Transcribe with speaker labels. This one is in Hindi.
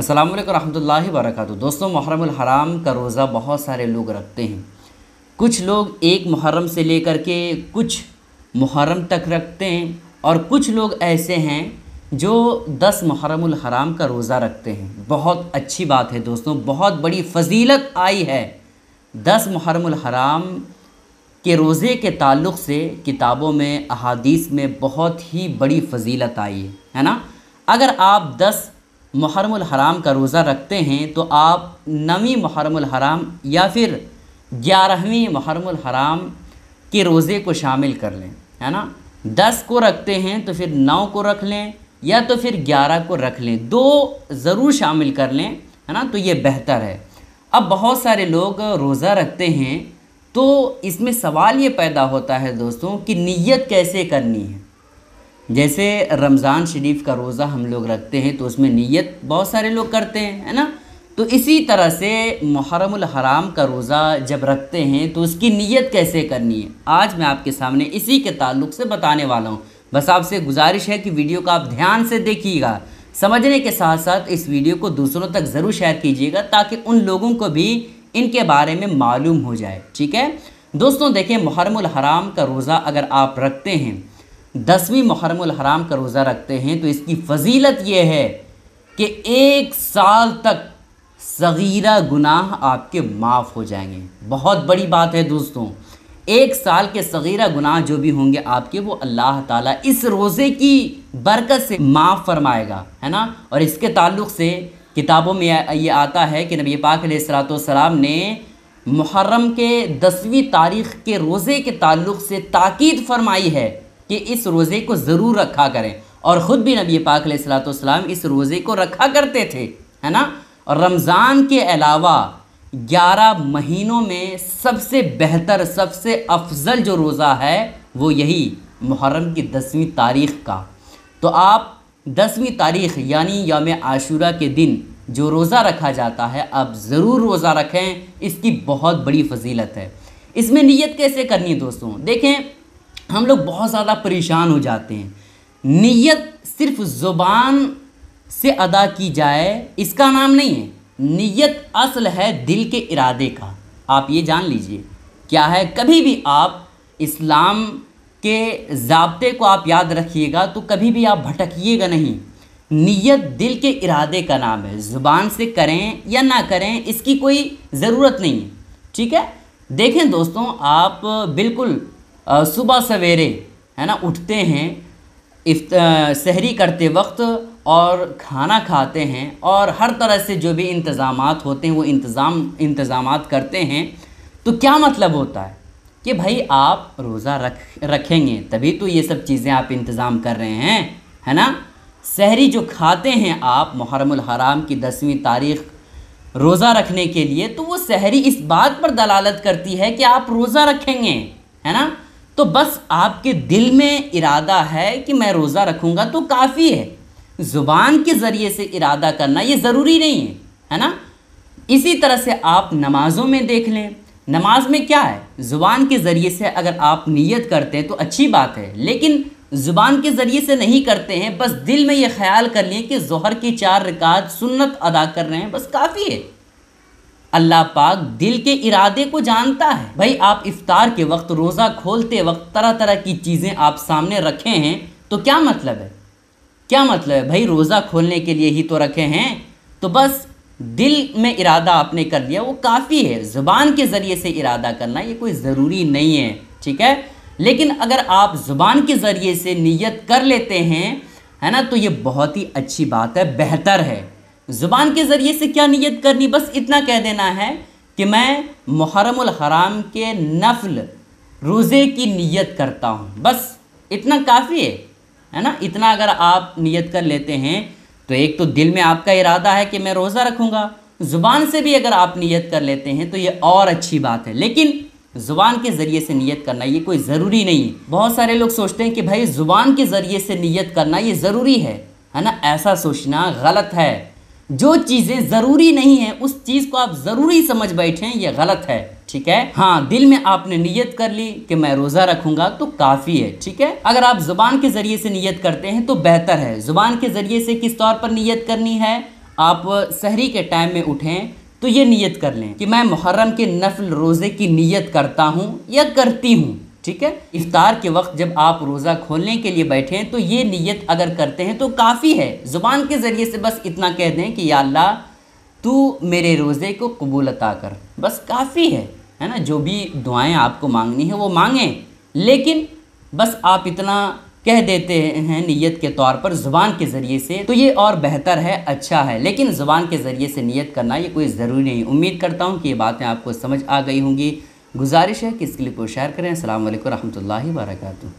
Speaker 1: अस्सलाम वालेकुम रहमतुल्लाहि दोस्तों मुहर्रम हराम का रोज़ा बहुत सारे लोग रखते हैं कुछ लोग एक मुहर्रम से लेकर के कुछ मुहर्रम तक रखते हैं और कुछ लोग ऐसे हैं जो दस मुहर्रम हराम का रोज़ा रखते हैं बहुत अच्छी बात है दोस्तों बहुत बड़ी फजीलत आई है दस मुहर्रम हराम के रोज़े के ताल्लुक़ से किताबों में अहादीस में बहुत ही बड़ी फजीलत आई है है ना अगर आप दस मुहर्रम हराम का रोज़ा रखते हैं तो आप नवी मुहर्रम हराम या फिर ग्यारहवीं मुहर्रम हराम के रोज़े को शामिल कर लें है ना दस को रखते हैं तो फिर नौ को रख लें या तो फिर ग्यारह को रख लें दो ज़रूर शामिल कर लें है ना तो ये बेहतर है अब बहुत सारे लोग रोज़ा रखते हैं तो इसमें सवाल ये पैदा होता है दोस्तों कि नियत कैसे करनी है जैसे रमज़ान शरीफ का रोज़ा हम लोग रखते हैं तो उसमें नीयत बहुत सारे लोग करते हैं है ना तो इसी तरह से मुहरम हराम का रोज़ा जब रखते हैं तो उसकी नीयत कैसे करनी है आज मैं आपके सामने इसी के ताल्लुक से बताने वाला हूँ बस आपसे गुजारिश है कि वीडियो को आप ध्यान से देखिएगा समझने के साथ साथ इस वीडियो को दूसरों तक ज़रूर शेयर कीजिएगा ताकि उन लोगों को भी इनके बारे में मालूम हो जाए ठीक है दोस्तों देखें मुहरमुल हराम का रोज़ा अगर आप रखते हैं दसवीं मुहरम हराम का रोज़ा रखते हैं तो इसकी फजीलत यह है कि एक साल तक सगीरा गुनाह आपके माफ़ हो जाएंगे बहुत बड़ी बात है दोस्तों एक साल के सगीरा गुनाह जो भी होंगे आपके वो अल्लाह ताला इस रोज़े की बरकत से माफ़ फरमाएगा है ना और इसके ताल्लुक़ से किताबों में ये आता है कि नबी पाक सलाम ने मुहर्रम के दसवीं तारीख़ के रोज़े के ताल्लुक़ से ताकीद फरमाई है कि इस रोज़े को ज़रूर रखा करें और ख़ुद भी नबी पाक सलाम इस रोज़े को रखा करते थे है ना और रमज़ान के अलावा ग्यारह महीनों में सबसे बेहतर सबसे अफजल जो रोज़ा है वो यही मुहर्रम की दसवीं तारीख़ का तो आप दसवीं तारीख़ यानी योम आशूरा के दिन जो रोज़ा रखा जाता है आप ज़रूर रोज़ा रखें इसकी बहुत बड़ी फजीलत है इसमें नीयत कैसे करनी है दोस्तों देखें हम लोग बहुत ज़्यादा परेशान हो जाते हैं नियत सिर्फ ज़ुबान से अदा की जाए इसका नाम नहीं है नियत असल है दिल के इरादे का आप ये जान लीजिए क्या है कभी भी आप इस्लाम के जबते को आप याद रखिएगा तो कभी भी आप भटकिएगा नहीं नीयत दिल के इरादे का नाम है ज़ुबान से करें या ना करें इसकी कोई ज़रूरत नहीं है ठीक है देखें दोस्तों आप बिल्कुल सुबह सवेरे है ना उठते हैं शहरी सहरी करते वक्त और खाना खाते हैं और हर तरह से जो भी इंतज़ाम होते हैं वो इंतज़ाम इंतज़ाम करते हैं तो क्या मतलब होता है कि भाई आप रोज़ा रख रखेंगे तभी तो ये सब चीज़ें आप इंतज़ाम कर रहे हैं है ना शहरी जो खाते हैं आप मुहरम हराम की दसवीं तारीख रोज़ा रखने के लिए तो वो शहरी इस बात पर दलालत करती है कि आप रोज़ा रखेंगे है ना तो बस आपके दिल में इरादा है कि मैं रोज़ा रखूँगा तो काफ़ी है ज़ुबान के ज़रिए से इरादा करना ये ज़रूरी नहीं है है ना इसी तरह से आप नमाज़ों में देख लें नमाज में क्या है ज़ुबान के ज़रिए से अगर आप नीयत करते हैं तो अच्छी बात है लेकिन ज़ुबान के ज़रिए से नहीं करते हैं बस दिल में ये ख्याल कर लें कि जहर की चार रिकात सुन्नत अदा कर रहे हैं बस काफ़ी है अल्लाह पाक दिल के इरादे को जानता है भाई आप इफ्तार के वक्त रोज़ा खोलते वक्त तरह तरह की चीज़ें आप सामने रखे हैं तो क्या मतलब है क्या मतलब है भाई रोज़ा खोलने के लिए ही तो रखे हैं तो बस दिल में इरादा आपने कर लिया वो काफ़ी है ज़ुबान के ज़रिए से इरादा करना ये कोई ज़रूरी नहीं है ठीक है लेकिन अगर आप ज़ुबान के ज़रिए से नीयत कर लेते हैं है ना तो ये बहुत ही अच्छी बात है बेहतर है ज़ुबान के ज़रिए से क्या नियत करनी बस इतना कह देना है कि मैं मुहरम हराम के नफल रोज़े की नियत करता हूँ बस इतना काफ़ी है है ना इतना अगर आप नियत कर लेते हैं तो एक तो दिल में आपका इरादा है कि मैं रोज़ा रखूँगा ज़ुबान से भी अगर आप नियत कर लेते हैं तो ये और अच्छी बात है लेकिन ज़ुबान के ज़रिए से नियत करना ये कोई ज़रूरी नहीं है बहुत सारे लोग सोचते हैं कि भाई ज़ुबान के ज़रिए से नियत करना ये ज़रूरी है है ना ऐसा सोचना गलत है जो चीज़ें ज़रूरी नहीं है उस चीज़ को आप ज़रूरी समझ बैठे ये गलत है ठीक है हाँ दिल में आपने नियत कर ली कि मैं रोज़ा रखूंगा तो काफ़ी है ठीक है अगर आप ज़ुबान के ज़रिए से नियत करते हैं तो बेहतर है ज़ुबान के ज़रिए से किस तौर पर नियत करनी है आप शहरी के टाइम में उठें तो ये नियत कर लें कि मैं मुहर्रम के नफल रोज़े की नियत करता हूँ या करती हूँ ठीक है इफ्तार के वक्त जब आप रोज़ा खोलने के लिए बैठे हैं तो ये नीयत अगर करते हैं तो काफ़ी है ज़ुबान के ज़रिए से बस इतना कह दें कि या अल्लाह तू मेरे रोज़े को कबूल अता कर बस काफ़ी है है ना जो भी दुआएं आपको मांगनी है वो मांगें लेकिन बस आप इतना कह देते हैं नियत के तौर पर ज़ुबान के ज़रिए से तो ये और बेहतर है अच्छा है लेकिन ज़ुबान के ज़रिए से नियत करना ये कोई ज़रूरी नहीं उम्मीद करता हूँ कि ये बातें आपको समझ आ गई होंगी गुजारिश है कि इसके लिए को शेयर करें असल वरहमल वर्का